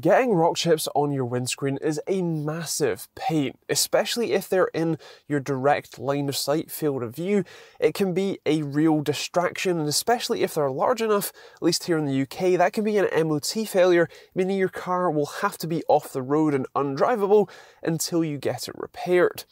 Getting rock chips on your windscreen is a massive pain, especially if they're in your direct line of sight field of view. It can be a real distraction, and especially if they're large enough, at least here in the UK, that can be an MOT failure, meaning your car will have to be off the road and undrivable until you get it repaired.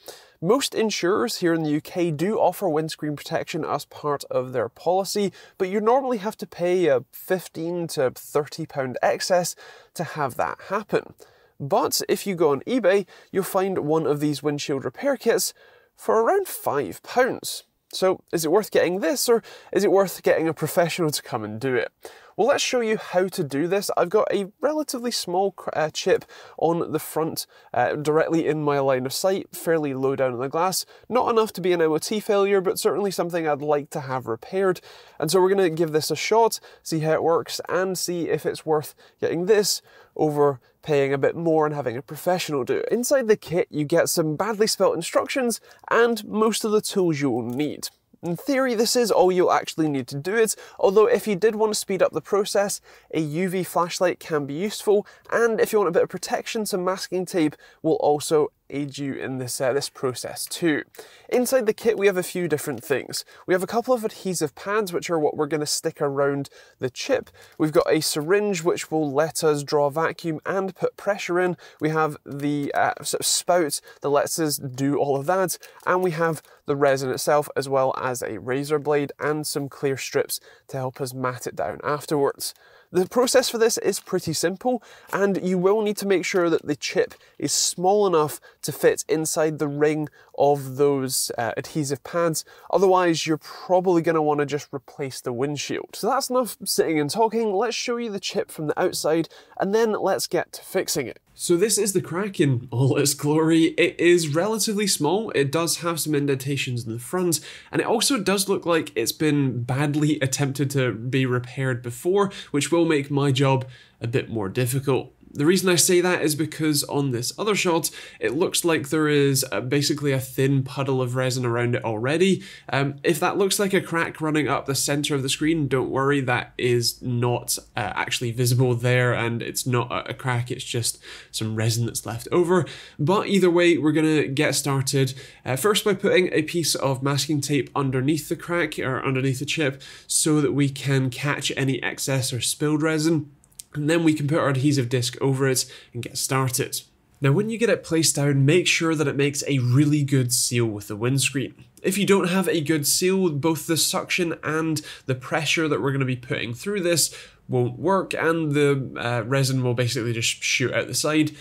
Most insurers here in the UK do offer windscreen protection as part of their policy, but you normally have to pay a 15 to 30 pound excess to have that happen. But if you go on eBay, you'll find one of these windshield repair kits for around £5. So, is it worth getting this, or is it worth getting a professional to come and do it? Well, let's show you how to do this. I've got a relatively small uh, chip on the front uh, directly in my line of sight, fairly low down in the glass. Not enough to be an MOT failure, but certainly something I'd like to have repaired. And so we're going to give this a shot, see how it works, and see if it's worth getting this over paying a bit more and having a professional do. Inside the kit, you get some badly spelt instructions and most of the tools you will need. In theory, this is all you'll actually need to do it, although if you did want to speed up the process, a UV flashlight can be useful, and if you want a bit of protection, some masking tape will also aid you in this, uh, this process too. Inside the kit, we have a few different things. We have a couple of adhesive pads, which are what we're gonna stick around the chip. We've got a syringe, which will let us draw vacuum and put pressure in. We have the uh, sort of spout that lets us do all of that. And we have the resin itself, as well as a razor blade and some clear strips to help us mat it down afterwards. The process for this is pretty simple and you will need to make sure that the chip is small enough to fit inside the ring of those uh, adhesive pads. Otherwise, you're probably going to want to just replace the windshield. So that's enough sitting and talking. Let's show you the chip from the outside and then let's get to fixing it. So this is the crack in all its glory. It is relatively small, it does have some indentations in the front, and it also does look like it's been badly attempted to be repaired before, which will will make my job a bit more difficult the reason I say that is because on this other shot, it looks like there is uh, basically a thin puddle of resin around it already. Um, if that looks like a crack running up the center of the screen, don't worry, that is not uh, actually visible there and it's not a crack, it's just some resin that's left over. But either way, we're gonna get started uh, first by putting a piece of masking tape underneath the crack or underneath the chip so that we can catch any excess or spilled resin and then we can put our adhesive disc over it and get started. Now when you get it placed down, make sure that it makes a really good seal with the windscreen. If you don't have a good seal, both the suction and the pressure that we're going to be putting through this won't work and the uh, resin will basically just shoot out the side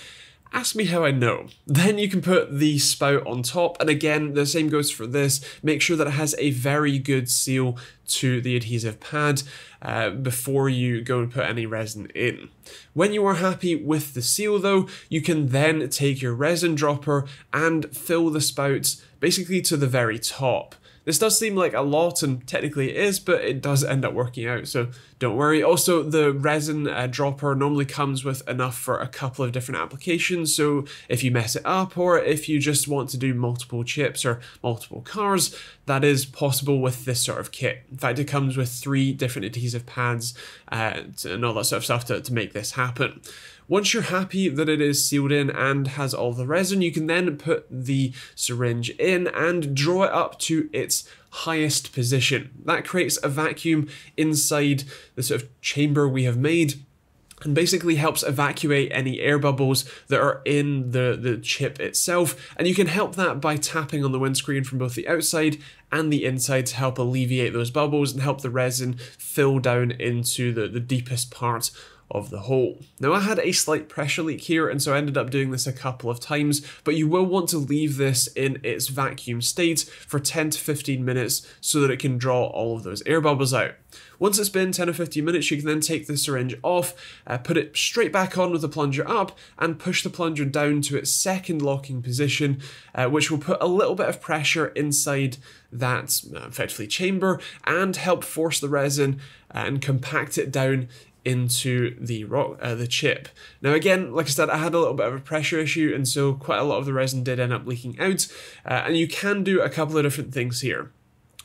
ask me how I know. Then you can put the spout on top, and again, the same goes for this. Make sure that it has a very good seal to the adhesive pad uh, before you go and put any resin in. When you are happy with the seal though, you can then take your resin dropper and fill the spouts basically to the very top. This does seem like a lot, and technically it is, but it does end up working out, so don't worry. Also, the resin uh, dropper normally comes with enough for a couple of different applications, so if you mess it up, or if you just want to do multiple chips or multiple cars, that is possible with this sort of kit. In fact, it comes with three different adhesive pads uh, and all that sort of stuff to, to make this happen. Once you're happy that it is sealed in and has all the resin, you can then put the syringe in and draw it up to its highest position. That creates a vacuum inside the sort of chamber we have made and basically helps evacuate any air bubbles that are in the, the chip itself. And you can help that by tapping on the windscreen from both the outside and the inside to help alleviate those bubbles and help the resin fill down into the, the deepest part of the hole. Now I had a slight pressure leak here and so I ended up doing this a couple of times, but you will want to leave this in its vacuum state for 10 to 15 minutes so that it can draw all of those air bubbles out. Once it's been 10 or 15 minutes, you can then take the syringe off, uh, put it straight back on with the plunger up, and push the plunger down to its second locking position, uh, which will put a little bit of pressure inside that uh, effectively chamber and help force the resin uh, and compact it down into the rock, uh, the chip. Now again, like I said, I had a little bit of a pressure issue and so quite a lot of the resin did end up leaking out uh, and you can do a couple of different things here.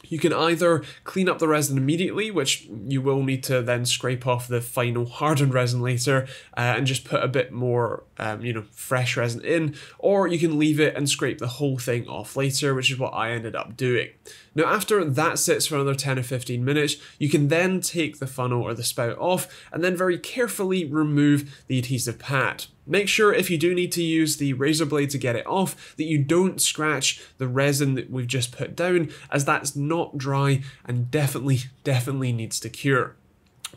You can either clean up the resin immediately, which you will need to then scrape off the final hardened resin later uh, and just put a bit more, um, you know, fresh resin in, or you can leave it and scrape the whole thing off later, which is what I ended up doing. Now after that sits for another 10 or 15 minutes, you can then take the funnel or the spout off and then very carefully remove the adhesive pad. Make sure if you do need to use the razor blade to get it off that you don't scratch the resin that we've just put down as that's not dry and definitely, definitely needs to cure.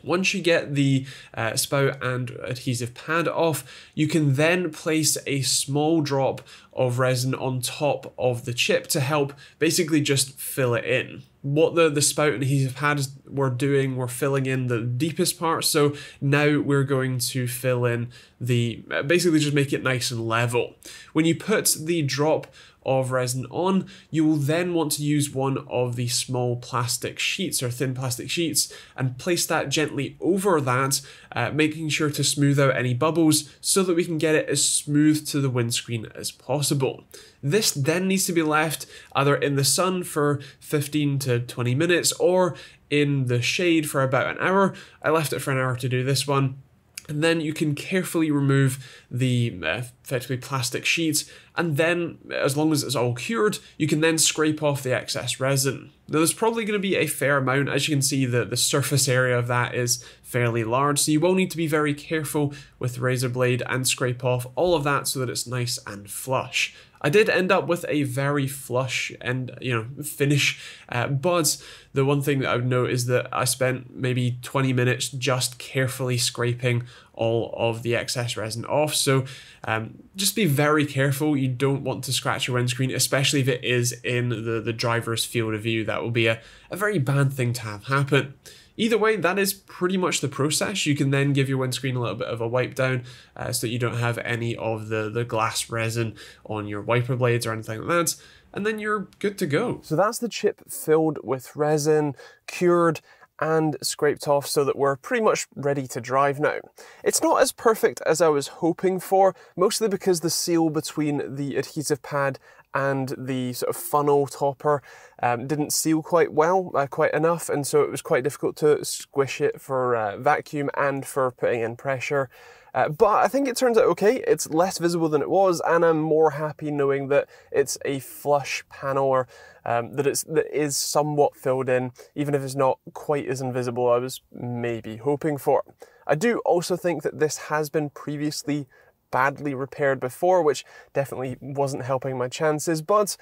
Once you get the uh, spout and adhesive pad off, you can then place a small drop of resin on top of the chip to help basically just fill it in what the the spout and he's had were doing were filling in the deepest part so now we're going to fill in the basically just make it nice and level when you put the drop of resin on you will then want to use one of the small plastic sheets or thin plastic sheets and place that gently over that uh, making sure to smooth out any bubbles so that we can get it as smooth to the windscreen as possible this then needs to be left either in the sun for 15 to to 20 minutes or in the shade for about an hour. I left it for an hour to do this one. And then you can carefully remove the uh, effectively plastic sheets. And then, as long as it's all cured, you can then scrape off the excess resin. Now, there's probably going to be a fair amount. As you can see, the, the surface area of that is fairly large. So you will need to be very careful with the razor blade and scrape off all of that so that it's nice and flush. I did end up with a very flush and you know finish, uh, but the one thing that I would note is that I spent maybe 20 minutes just carefully scraping all of the excess resin off. So um, just be very careful. You don't want to scratch your windscreen, especially if it is in the, the driver's field of view. That will be a, a very bad thing to have happen. Either way, that is pretty much the process. You can then give your windscreen a little bit of a wipe down uh, so that you don't have any of the, the glass resin on your wiper blades or anything like that. And then you're good to go. So that's the chip filled with resin, cured, and scraped off so that we're pretty much ready to drive now. It's not as perfect as I was hoping for, mostly because the seal between the adhesive pad and the sort of funnel topper um, didn't seal quite well, uh, quite enough, and so it was quite difficult to squish it for uh, vacuum and for putting in pressure. Uh, but I think it turns out okay. It's less visible than it was, and I'm more happy knowing that it's a flush panel or um, that it's that is somewhat filled in, even if it's not quite as invisible I was maybe hoping for. I do also think that this has been previously badly repaired before, which definitely wasn't helping my chances, but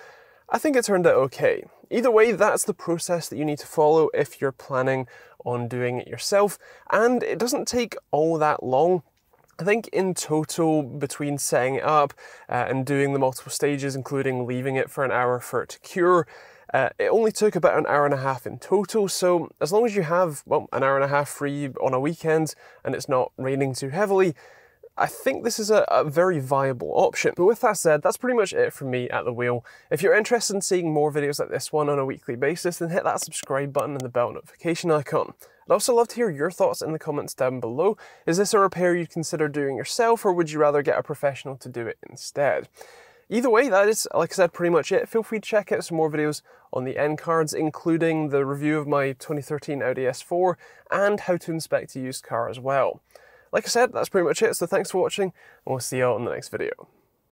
I think it turned out okay. Either way, that's the process that you need to follow if you're planning on doing it yourself, and it doesn't take all that long. I think in total, between setting it up uh, and doing the multiple stages, including leaving it for an hour for it to cure, uh, it only took about an hour and a half in total, so as long as you have, well, an hour and a half free on a weekend and it's not raining too heavily, I think this is a, a, very viable option. But with that said, that's pretty much it from me at the wheel. If you're interested in seeing more videos like this one on a weekly basis, then hit that subscribe button and the bell notification icon. I'd also love to hear your thoughts in the comments down below. Is this a repair you'd consider doing yourself or would you rather get a professional to do it instead? Either way, that is, like I said, pretty much it. Feel free to check out some more videos on the end cards, including the review of my 2013 Audi S4 and how to inspect a used car as well. Like I said, that's pretty much it, so thanks for watching, and we'll see you all in the next video.